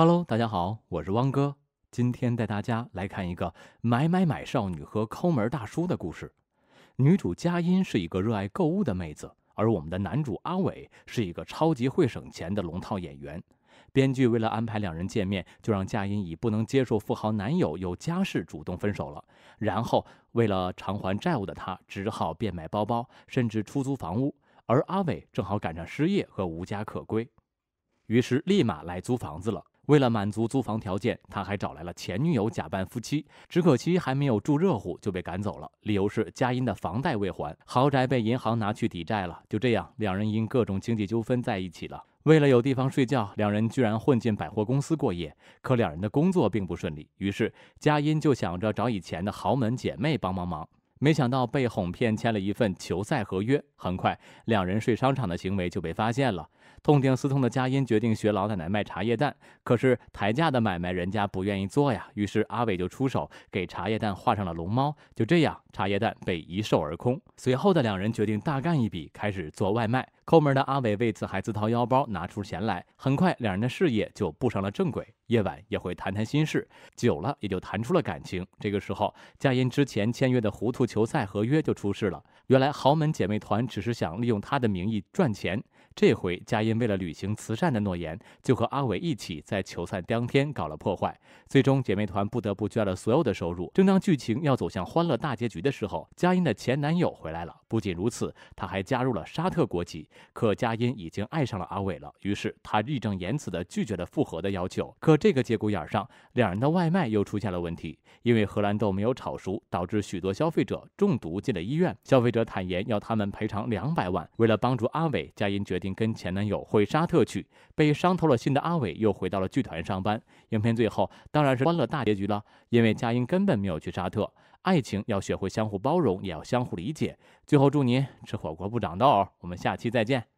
Hello，大家好，我是汪哥，今天带大家来看一个买买买少女和抠门大叔的故事。女主佳音是一个热爱购物的妹子，而我们的男主阿伟是一个超级会省钱的龙套演员。编剧为了安排两人见面，就让佳音以不能接受富豪男友有家室主动分手了。然后为了偿还债务的她，只好变卖包包，甚至出租房屋。而阿伟正好赶上失业和无家可归，于是立马来租房子了。为了满足租房条件，他还找来了前女友假扮夫妻，只可惜还没有住热乎就被赶走了，理由是佳音的房贷未还，豪宅被银行拿去抵债了。就这样，两人因各种经济纠纷在一起了。为了有地方睡觉，两人居然混进百货公司过夜。可两人的工作并不顺利，于是佳音就想着找以前的豪门姐妹帮帮忙。没想到被哄骗签了一份球赛合约，很快两人睡商场的行为就被发现了。痛定思痛的佳音决定学老奶奶卖茶叶蛋，可是抬价的买卖人家不愿意做呀。于是阿伟就出手给茶叶蛋画上了龙猫，就这样茶叶蛋被一售而空。随后的两人决定大干一笔，开始做外卖。抠门的阿伟为此还自掏腰包拿出钱来。很快两人的事业就步上了正轨，夜晚也会谈谈心事，久了也就谈出了感情。这个时候佳音之前签约的糊涂。球赛合约就出事了。原来豪门姐妹团只是想利用她的名义赚钱。这回佳音为了履行慈善的诺言，就和阿伟一起在球赛当天搞了破坏。最终姐妹团不得不捐了所有的收入。正当剧情要走向欢乐大结局的时候，佳音的前男友回来了。不仅如此，他还加入了沙特国籍。可佳音已经爱上了阿伟了，于是他义正言辞地拒绝了复合的要求。可这个节骨眼上，两人的外卖又出现了问题，因为荷兰豆没有炒熟，导致许多消费者中毒进了医院。消费者坦言要他们赔偿两百万。为了帮助阿伟，佳音决。定跟前男友回沙特去，被伤透了心的阿伟又回到了剧团上班。影片最后当然是欢乐大结局了，因为佳音根本没有去沙特。爱情要学会相互包容，也要相互理解。最后祝您吃火锅不长痘，我们下期再见。